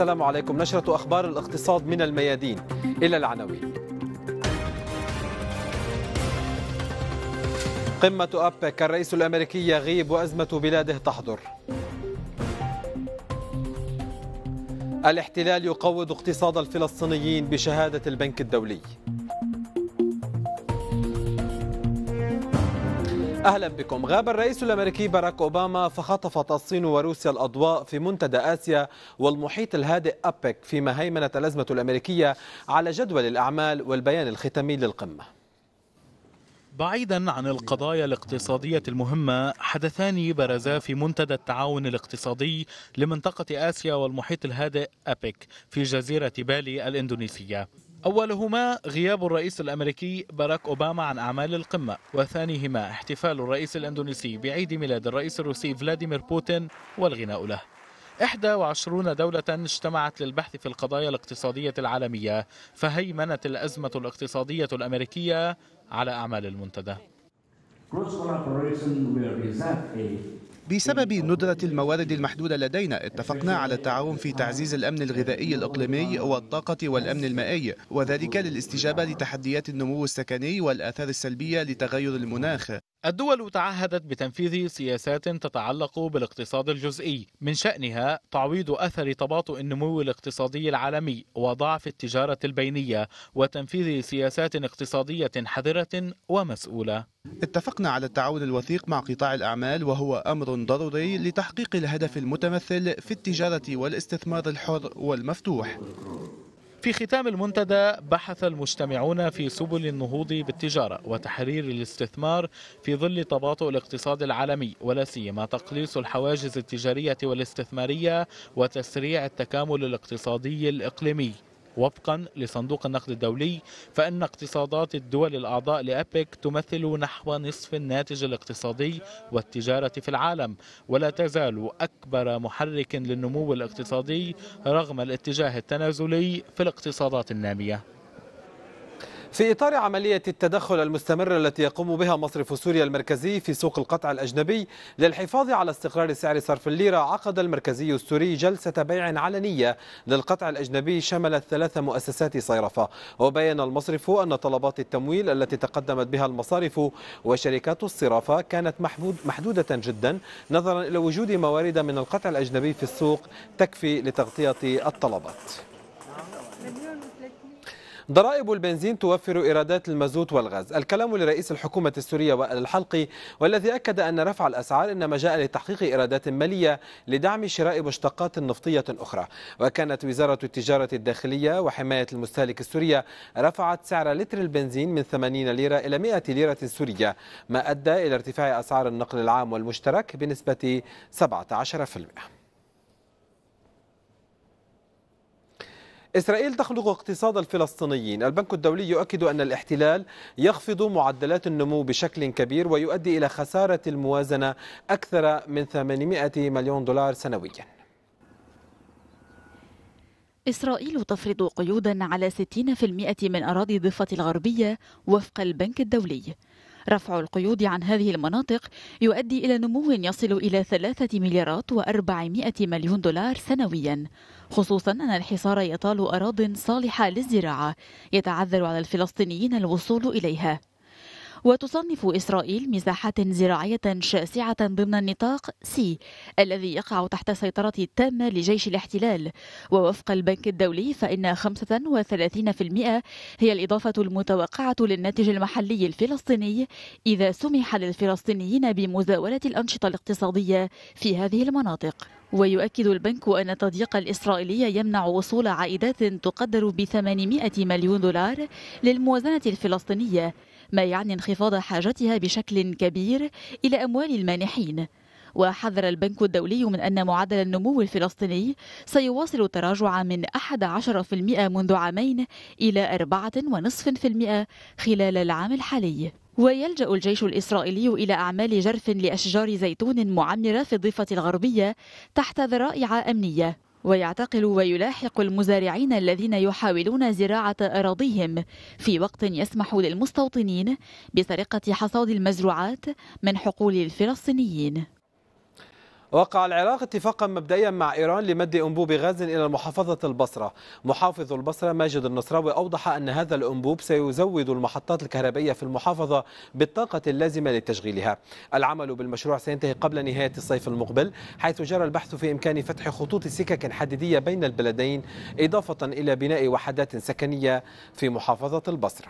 السلام عليكم نشرة أخبار الاقتصاد من الميادين إلى العناوين قمة أبك الرئيس الأمريكي يغيب وأزمة بلاده تحضر الاحتلال يقوض اقتصاد الفلسطينيين بشهادة البنك الدولي أهلا بكم غاب الرئيس الأمريكي باراك أوباما فخطفت الصين وروسيا الأضواء في منتدى آسيا والمحيط الهادئ أبك فيما هيمنت الأزمة الأمريكية على جدول الأعمال والبيان الختامي للقمة بعيدا عن القضايا الاقتصادية المهمة حدثان برزا في منتدى التعاون الاقتصادي لمنطقة آسيا والمحيط الهادئ أبك في جزيرة بالي الإندونيسية أولهما غياب الرئيس الأمريكي باراك أوباما عن أعمال القمة وثانيهما احتفال الرئيس الأندونيسي بعيد ميلاد الرئيس الروسي فلاديمير بوتين والغناء له 21 دولة اجتمعت للبحث في القضايا الاقتصادية العالمية فهيمنت الأزمة الاقتصادية الأمريكية على أعمال المنتدى بسبب ندرة الموارد المحدودة لدينا اتفقنا على التعاون في تعزيز الأمن الغذائي الإقليمي والطاقة والأمن المائي وذلك للاستجابة لتحديات النمو السكني والآثار السلبية لتغير المناخ الدول تعهدت بتنفيذ سياسات تتعلق بالاقتصاد الجزئي من شأنها تعويض أثر تباطؤ النمو الاقتصادي العالمي وضعف التجارة البينية وتنفيذ سياسات اقتصادية حذرة ومسؤولة اتفقنا على التعاون الوثيق مع قطاع الأعمال وهو أمر ضروري لتحقيق الهدف المتمثل في التجارة والاستثمار الحر والمفتوح في ختام المنتدى بحث المجتمعون في سبل النهوض بالتجارة وتحرير الاستثمار في ظل تباطؤ الاقتصاد العالمي ولا سيما تقليص الحواجز التجارية والاستثمارية وتسريع التكامل الاقتصادي الإقليمي وفقا لصندوق النقد الدولي فإن اقتصادات الدول الأعضاء لأبيك تمثل نحو نصف الناتج الاقتصادي والتجارة في العالم ولا تزال أكبر محرك للنمو الاقتصادي رغم الاتجاه التنازلي في الاقتصادات النامية في إطار عملية التدخل المستمرة التي يقوم بها مصرف سوريا المركزي في سوق القطع الأجنبي للحفاظ على استقرار سعر صرف الليرة عقد المركزي السوري جلسة بيع علنية للقطع الأجنبي شملت ثلاث مؤسسات صيرفة وبين المصرف أن طلبات التمويل التي تقدمت بها المصارف وشركات الصرافة كانت محدودة جدا نظرا إلى وجود موارد من القطع الأجنبي في السوق تكفي لتغطية الطلبات ضرائب البنزين توفر إيرادات المازوت والغاز الكلام لرئيس الحكومة السورية وائل الحلقي والذي أكد أن رفع الأسعار إنما جاء لتحقيق إيرادات مالية لدعم شراء مشتقات نفطية أخرى وكانت وزارة التجارة الداخلية وحماية المستهلك السورية رفعت سعر لتر البنزين من 80 ليرة إلى 100 ليرة سورية ما أدى إلى ارتفاع أسعار النقل العام والمشترك بنسبة 17% إسرائيل تخلق اقتصاد الفلسطينيين البنك الدولي يؤكد أن الاحتلال يخفض معدلات النمو بشكل كبير ويؤدي إلى خسارة الموازنة أكثر من 800 مليون دولار سنوياً إسرائيل تفرض قيودا على 60% من أراضي الضفة الغربية وفق البنك الدولي رفع القيود عن هذه المناطق يؤدي إلى نمو يصل إلى ثلاثة مليارات وأربعمائة مليون دولار سنويا خصوصا أن الحصار يطال أراض صالحة للزراعة يتعذر على الفلسطينيين الوصول إليها وتصنف إسرائيل مساحات زراعية شاسعة ضمن النطاق سي الذي يقع تحت سيطرة تامة لجيش الاحتلال ووفق البنك الدولي فإن 35% هي الإضافة المتوقعة للناتج المحلي الفلسطيني إذا سمح للفلسطينيين بمزاولة الأنشطة الاقتصادية في هذه المناطق ويؤكد البنك أن التضييق الإسرائيلي يمنع وصول عائدات تقدر ب 800 مليون دولار للموازنة الفلسطينية ما يعني انخفاض حاجتها بشكل كبير إلى أموال المانحين وحذر البنك الدولي من أن معدل النمو الفلسطيني سيواصل تراجع من 11% منذ عامين إلى 4.5% خلال العام الحالي ويلجأ الجيش الإسرائيلي إلى أعمال جرف لأشجار زيتون معمرة في الضفة الغربية تحت ذرائع أمنية ويعتقل ويلاحق المزارعين الذين يحاولون زراعة أراضيهم في وقت يسمح للمستوطنين بسرقة حصاد المزروعات من حقول الفلسطينيين وقع العراق اتفاقا مبدئيا مع إيران لمد أنبوب غاز إلى محافظة البصرة محافظ البصرة ماجد النصراوي أوضح أن هذا الأنبوب سيزود المحطات الكهربائية في المحافظة بالطاقة اللازمة لتشغيلها العمل بالمشروع سينتهي قبل نهاية الصيف المقبل حيث جرى البحث في إمكان فتح خطوط سكك حديدية بين البلدين إضافة إلى بناء وحدات سكنية في محافظة البصرة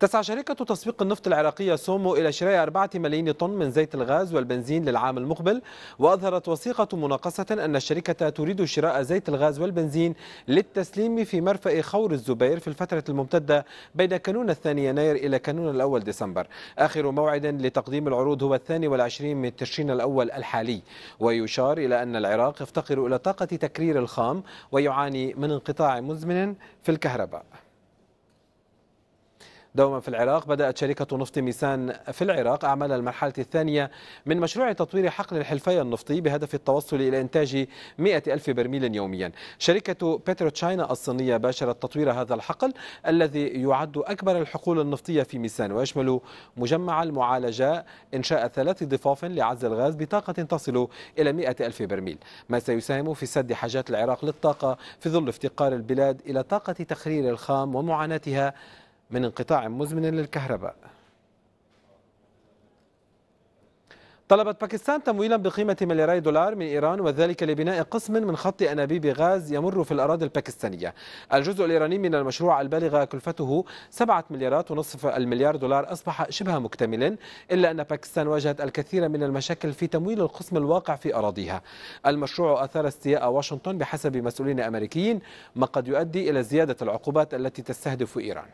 تسعى شركة تسويق النفط العراقية سومو إلى شراء 4 ملايين طن من زيت الغاز والبنزين للعام المقبل وأظهرت وثيقة مناقصة أن الشركة تريد شراء زيت الغاز والبنزين للتسليم في مرفأ خور الزبير في الفترة الممتدة بين كانون الثاني يناير إلى كانون الأول ديسمبر آخر موعد لتقديم العروض هو الثاني والعشرين من تشرين الأول الحالي ويشار إلى أن العراق يفتقر إلى طاقة تكرير الخام ويعاني من انقطاع مزمن في الكهرباء دوما في العراق بدأت شركة نفط ميسان في العراق أعمال المرحلة الثانية من مشروع تطوير حقل الحلفية النفطي بهدف التوصل إلى إنتاج 100 ألف برميل يوميا شركة تشاينا الصينية باشرت تطوير هذا الحقل الذي يعد أكبر الحقول النفطية في ميسان ويشمل مجمع المعالجة إنشاء ثلاث ضفاف لعزل الغاز بطاقة تصل إلى 100 ألف برميل ما سيساهم في سد حاجات العراق للطاقة في ظل افتقار البلاد إلى طاقة تخرير الخام ومعاناتها من انقطاع مزمن للكهرباء طلبت باكستان تمويلا بقيمة ملياري دولار من إيران وذلك لبناء قسم من خط أنابيب غاز يمر في الأراضي الباكستانية الجزء الإيراني من المشروع البالغ كلفته سبعة مليارات ونصف المليار دولار أصبح شبه مكتملا إلا أن باكستان واجهت الكثير من المشاكل في تمويل القسم الواقع في أراضيها المشروع أثار استياء واشنطن بحسب مسؤولين أمريكيين ما قد يؤدي إلى زيادة العقوبات التي تستهدف إيران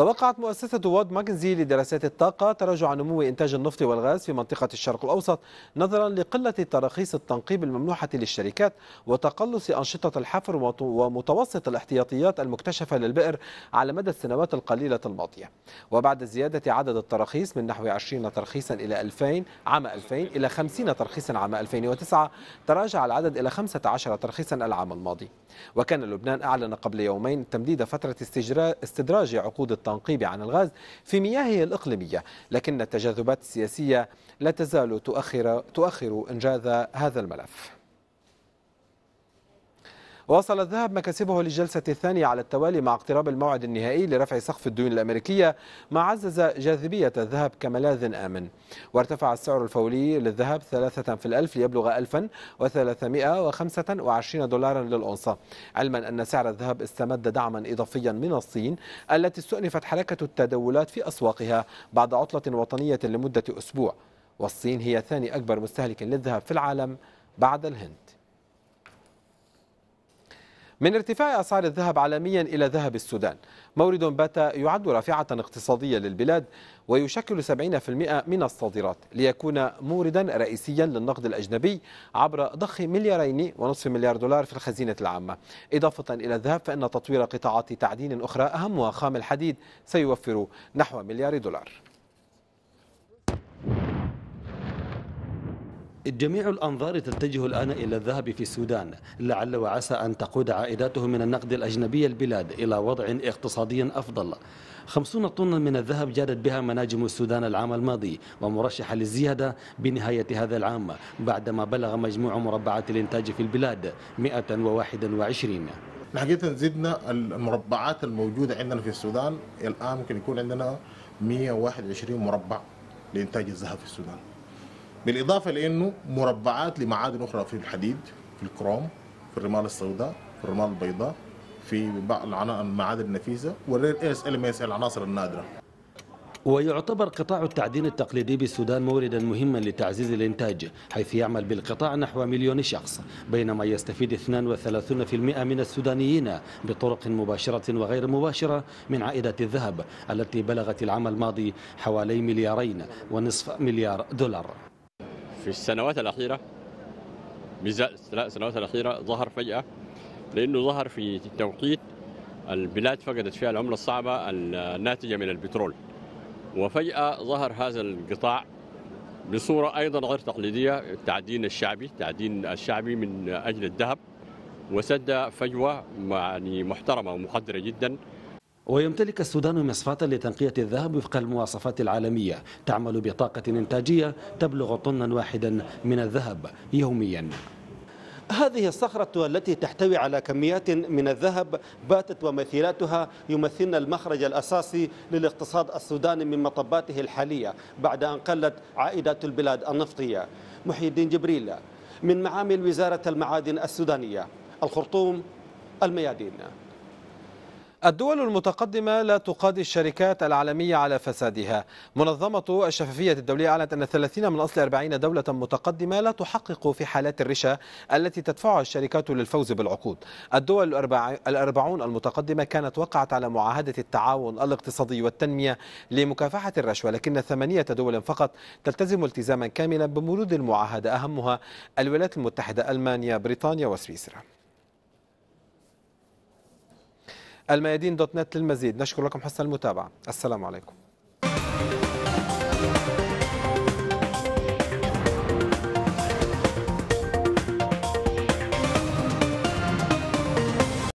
توقعت مؤسسة وود ماكنزي لدراسات الطاقة تراجع نمو إنتاج النفط والغاز في منطقة الشرق الأوسط نظرا لقلة تراخيص التنقيب الممنوحة للشركات وتقلص أنشطة الحفر ومتوسط الاحتياطيات المكتشفة للبئر على مدى السنوات القليلة الماضية وبعد زيادة عدد التراخيص من نحو 20 ترخيصا إلى 2000 عام 2000 إلى 50 ترخيصا عام 2009 تراجع العدد إلى 15 ترخيصا العام الماضي وكان لبنان أعلن قبل يومين تمديد فترة استدراج عقود التنقيب التنقيب عن الغاز في مياهه الإقليمية لكن التجاذبات السياسية لا تزال تؤخر, تؤخر إنجاز هذا الملف وصل الذهب مكاسبه للجلسة الثانية على التوالي مع اقتراب الموعد النهائي لرفع سقف الديون الأمريكية ما عزز جاذبية الذهب كملاذ آمن وارتفع السعر الفولي للذهب ثلاثة في الألف ليبلغ 1325 دولارا للأونصة علما أن سعر الذهب استمد دعما إضافيا من الصين التي استؤنفت حركة التداولات في أسواقها بعد عطلة وطنية لمدة أسبوع والصين هي ثاني أكبر مستهلك للذهب في العالم بعد الهند من ارتفاع أسعار الذهب عالميا إلى ذهب السودان مورد بات يعد رافعة اقتصادية للبلاد ويشكل 70% من الصادرات ليكون موردا رئيسيا للنقد الأجنبي عبر ضخ مليارين ونصف مليار دولار في الخزينة العامة إضافة إلى الذهب فإن تطوير قطاعات تعدين أخرى أهمها خام الحديد سيوفر نحو مليار دولار جميع الأنظار تتجه الآن إلى الذهب في السودان لعل وعسى أن تقود عائداته من النقد الأجنبي البلاد إلى وضع اقتصادي أفضل 50 طنا من الذهب جادت بها مناجم السودان العام الماضي ومرشحة للزيادة بنهاية هذا العام بعدما بلغ مجموع مربعات الإنتاج في البلاد 121 حقيقة زدنا المربعات الموجودة عندنا في السودان الآن ممكن يكون عندنا 121 مربع لإنتاج الذهب في السودان بالاضافه لانه مربعات لمعادن اخرى في الحديد في الكروم في الرمال السوداء في الرمال البيضاء في بعض المعادن النفيسه والرير ايرس الميس العناصر النادره ويعتبر قطاع التعدين التقليدي بالسودان موردا مهما لتعزيز الانتاج حيث يعمل بالقطاع نحو مليون شخص بينما يستفيد 32% من السودانيين بطرق مباشرة وغير مباشرة من عائدات الذهب التي بلغت العام الماضي حوالي مليارين ونصف مليار دولار في السنوات الأخيرة بالذات لا السنوات الأخيرة ظهر فجأة لأنه ظهر في توقيت البلاد فقدت فيها العملة الصعبة الناتجة من البترول وفجأة ظهر هذا القطاع بصورة أيضا غير تقليدية التعدين الشعبي التعدين الشعبي من أجل الذهب وسد فجوة يعني محترمة ومقدرة جدا ويمتلك السودان مصفاة لتنقية الذهب وفق المواصفات العالمية تعمل بطاقة إنتاجية تبلغ طنا واحدا من الذهب يوميا هذه الصخرة التي تحتوي على كميات من الذهب باتت ومثيلاتها يمثلن المخرج الأساسي للاقتصاد السوداني من مطباته الحالية بعد أن قلت عائدات البلاد النفطية محي الدين جبريل من معامل وزارة المعادن السودانية الخرطوم الميادين الدول المتقدمة لا تقاضي الشركات العالمية على فسادها منظمة الشفافية الدولية أعلنت أن 30 من أصل 40 دولة متقدمة لا تحقق في حالات الرشا التي تدفعها الشركات للفوز بالعقود الدول الأربعون المتقدمة كانت وقعت على معاهدة التعاون الاقتصادي والتنمية لمكافحة الرشوة لكن ثمانية دول فقط تلتزم التزاما كاملا بمرود المعاهدة أهمها الولايات المتحدة ألمانيا بريطانيا وسويسرا الميادين دوت نت للمزيد نشكر لكم حسن المتابعة السلام عليكم